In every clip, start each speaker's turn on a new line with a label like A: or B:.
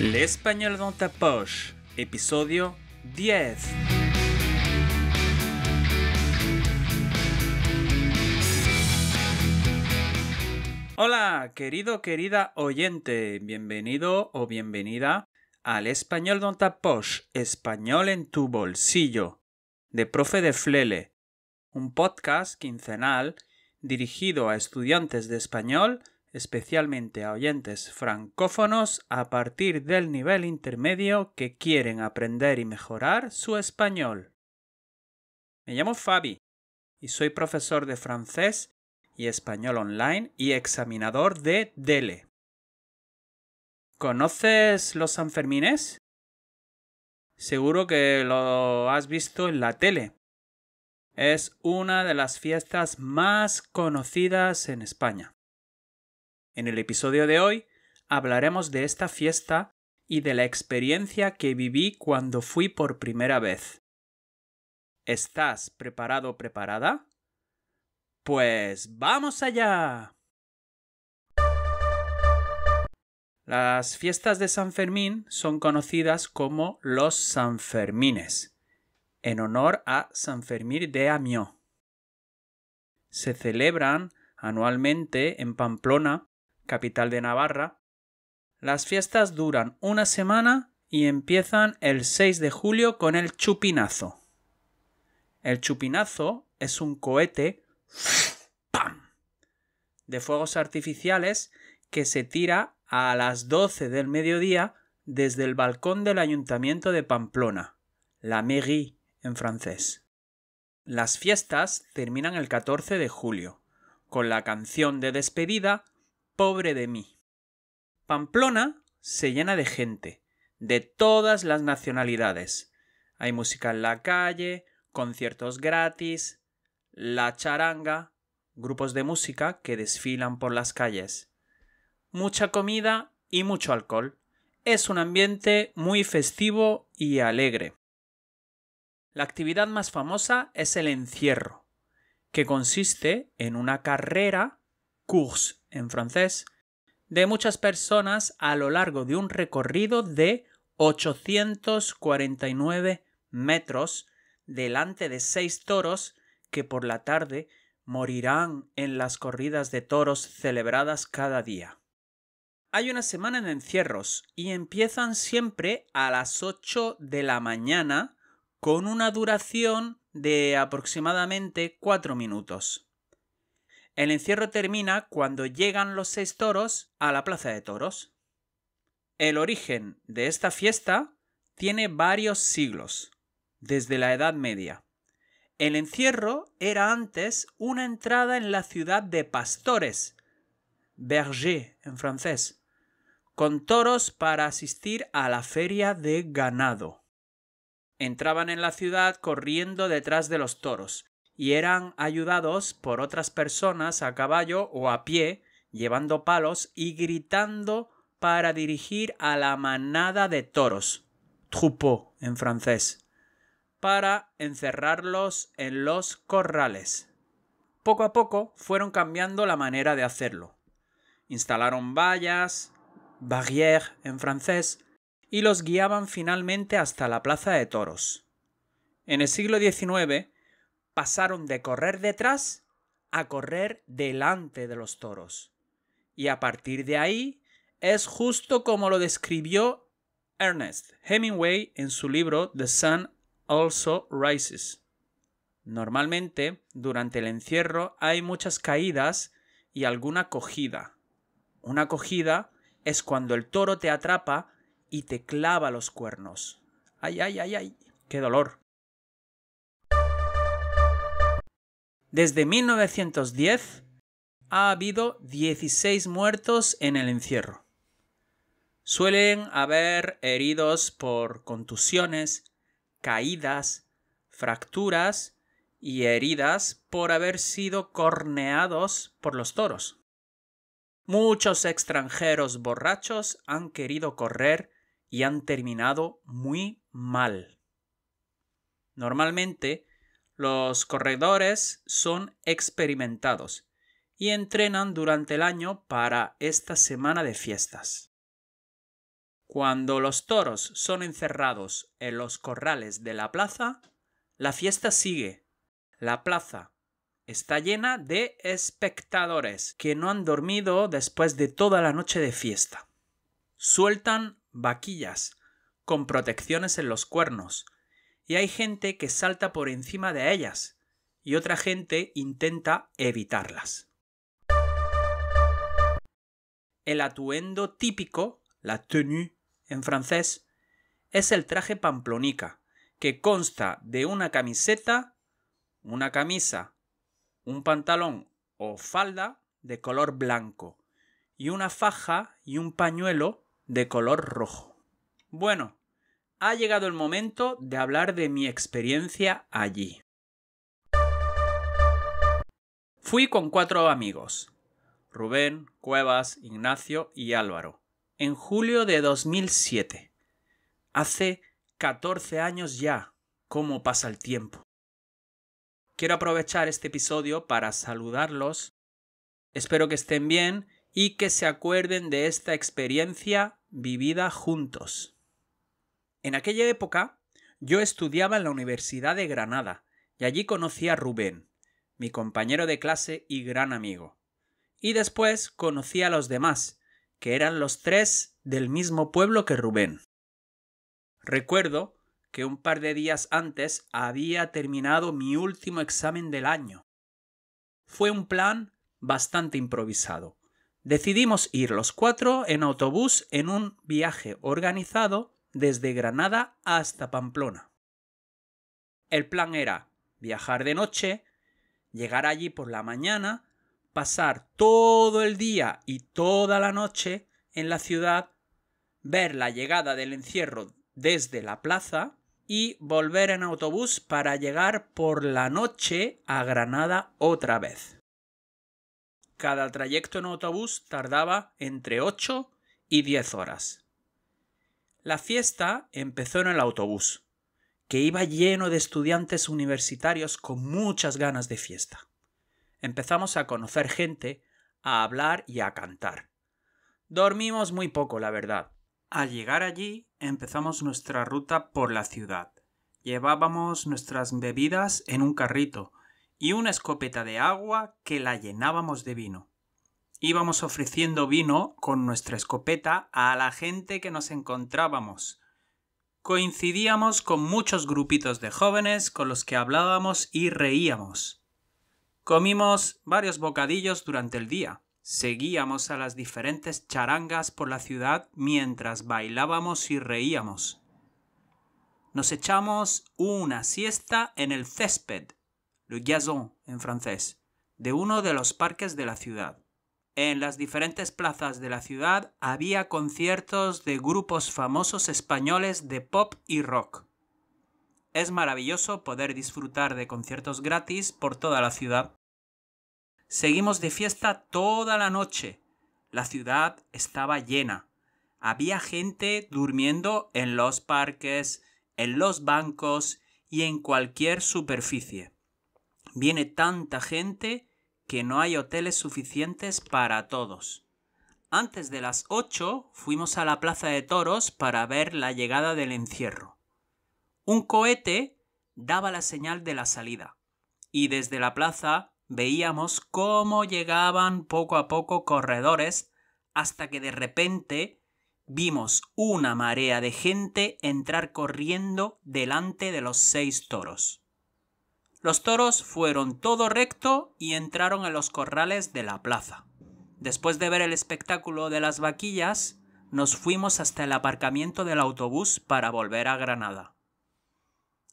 A: L'Espagnol dans ta poche, episodio 10. Hola, querido, querida oyente, bienvenido o bienvenida al Español Don ta Español en tu bolsillo, de Profe de Flele, un podcast quincenal dirigido a estudiantes de español especialmente a oyentes francófonos a partir del nivel intermedio que quieren aprender y mejorar su español. Me llamo Fabi y soy profesor de francés y español online y examinador de DELE. ¿Conoces los Sanfermines? Seguro que lo has visto en la tele. Es una de las fiestas más conocidas en España. En el episodio de hoy hablaremos de esta fiesta y de la experiencia que viví cuando fui por primera vez. ¿Estás preparado o preparada? Pues vamos allá. Las fiestas de San Fermín son conocidas como los Sanfermines, en honor a San Fermín de Amiens. Se celebran anualmente en Pamplona capital de Navarra. Las fiestas duran una semana y empiezan el 6 de julio con el chupinazo. El chupinazo es un cohete de fuegos artificiales que se tira a las 12 del mediodía desde el balcón del ayuntamiento de Pamplona, la mairie en francés. Las fiestas terminan el 14 de julio, con la canción de despedida pobre de mí. Pamplona se llena de gente, de todas las nacionalidades. Hay música en la calle, conciertos gratis, la charanga, grupos de música que desfilan por las calles. Mucha comida y mucho alcohol. Es un ambiente muy festivo y alegre. La actividad más famosa es el encierro, que consiste en una carrera, course en francés, de muchas personas a lo largo de un recorrido de 849 metros delante de seis toros que por la tarde morirán en las corridas de toros celebradas cada día. Hay una semana de encierros y empiezan siempre a las 8 de la mañana con una duración de aproximadamente 4 minutos. El encierro termina cuando llegan los seis toros a la plaza de toros. El origen de esta fiesta tiene varios siglos, desde la Edad Media. El encierro era antes una entrada en la ciudad de pastores, berger en francés, con toros para asistir a la feria de ganado. Entraban en la ciudad corriendo detrás de los toros, y eran ayudados por otras personas a caballo o a pie, llevando palos y gritando para dirigir a la manada de toros, troupeau en francés, para encerrarlos en los corrales. Poco a poco fueron cambiando la manera de hacerlo. Instalaron vallas, barrières en francés, y los guiaban finalmente hasta la plaza de toros. En el siglo XIX, pasaron de correr detrás a correr delante de los toros. Y a partir de ahí es justo como lo describió Ernest Hemingway en su libro The Sun Also Rises. Normalmente, durante el encierro hay muchas caídas y alguna cogida. Una cogida es cuando el toro te atrapa y te clava los cuernos. ¡Ay, ay, ay, ay! ¡Qué dolor! Desde 1910 ha habido 16 muertos en el encierro. Suelen haber heridos por contusiones, caídas, fracturas y heridas por haber sido corneados por los toros. Muchos extranjeros borrachos han querido correr y han terminado muy mal. Normalmente, los corredores son experimentados y entrenan durante el año para esta semana de fiestas. Cuando los toros son encerrados en los corrales de la plaza, la fiesta sigue. La plaza está llena de espectadores que no han dormido después de toda la noche de fiesta. Sueltan vaquillas con protecciones en los cuernos, y hay gente que salta por encima de ellas y otra gente intenta evitarlas. El atuendo típico, la tenue en francés, es el traje pamplonica, que consta de una camiseta, una camisa, un pantalón o falda de color blanco y una faja y un pañuelo de color rojo. Bueno, ha llegado el momento de hablar de mi experiencia allí. Fui con cuatro amigos, Rubén, Cuevas, Ignacio y Álvaro, en julio de 2007. Hace 14 años ya, cómo pasa el tiempo. Quiero aprovechar este episodio para saludarlos. Espero que estén bien y que se acuerden de esta experiencia vivida juntos. En aquella época yo estudiaba en la Universidad de Granada y allí conocí a Rubén, mi compañero de clase y gran amigo. Y después conocí a los demás, que eran los tres del mismo pueblo que Rubén. Recuerdo que un par de días antes había terminado mi último examen del año. Fue un plan bastante improvisado. Decidimos ir los cuatro en autobús en un viaje organizado desde Granada hasta Pamplona. El plan era viajar de noche, llegar allí por la mañana, pasar todo el día y toda la noche en la ciudad, ver la llegada del encierro desde la plaza y volver en autobús para llegar por la noche a Granada otra vez. Cada trayecto en autobús tardaba entre 8 y 10 horas. La fiesta empezó en el autobús, que iba lleno de estudiantes universitarios con muchas ganas de fiesta. Empezamos a conocer gente, a hablar y a cantar. Dormimos muy poco, la verdad. Al llegar allí, empezamos nuestra ruta por la ciudad. Llevábamos nuestras bebidas en un carrito y una escopeta de agua que la llenábamos de vino íbamos ofreciendo vino con nuestra escopeta a la gente que nos encontrábamos. Coincidíamos con muchos grupitos de jóvenes con los que hablábamos y reíamos. Comimos varios bocadillos durante el día. Seguíamos a las diferentes charangas por la ciudad mientras bailábamos y reíamos. Nos echamos una siesta en el césped, le gazon en francés, de uno de los parques de la ciudad en las diferentes plazas de la ciudad había conciertos de grupos famosos españoles de pop y rock. Es maravilloso poder disfrutar de conciertos gratis por toda la ciudad. Seguimos de fiesta toda la noche. La ciudad estaba llena. Había gente durmiendo en los parques, en los bancos y en cualquier superficie. Viene tanta gente que no hay hoteles suficientes para todos. Antes de las 8 fuimos a la Plaza de Toros para ver la llegada del encierro. Un cohete daba la señal de la salida, y desde la plaza veíamos cómo llegaban poco a poco corredores hasta que de repente vimos una marea de gente entrar corriendo delante de los seis toros. Los toros fueron todo recto y entraron en los corrales de la plaza. Después de ver el espectáculo de las vaquillas, nos fuimos hasta el aparcamiento del autobús para volver a Granada.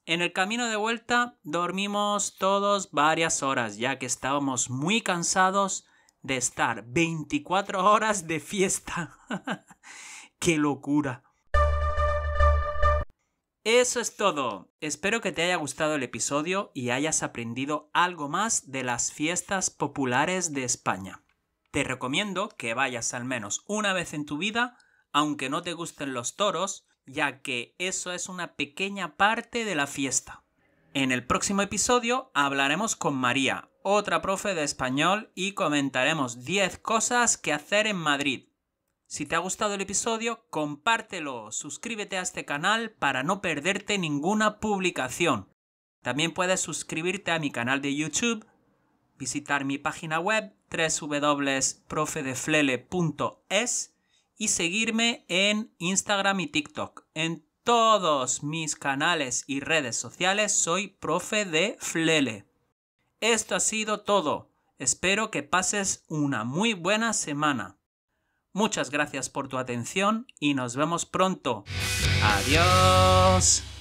A: En el camino de vuelta dormimos todos varias horas, ya que estábamos muy cansados de estar 24 horas de fiesta. ¡Qué locura! Eso es todo. Espero que te haya gustado el episodio y hayas aprendido algo más de las fiestas populares de España. Te recomiendo que vayas al menos una vez en tu vida, aunque no te gusten los toros, ya que eso es una pequeña parte de la fiesta. En el próximo episodio hablaremos con María, otra profe de español, y comentaremos 10 cosas que hacer en Madrid. Si te ha gustado el episodio, compártelo, suscríbete a este canal para no perderte ninguna publicación. También puedes suscribirte a mi canal de YouTube, visitar mi página web www.profedeflele.es y seguirme en Instagram y TikTok. En todos mis canales y redes sociales soy profe de Flele. Esto ha sido todo. Espero que pases una muy buena semana. Muchas gracias por tu atención y nos vemos pronto. Adiós.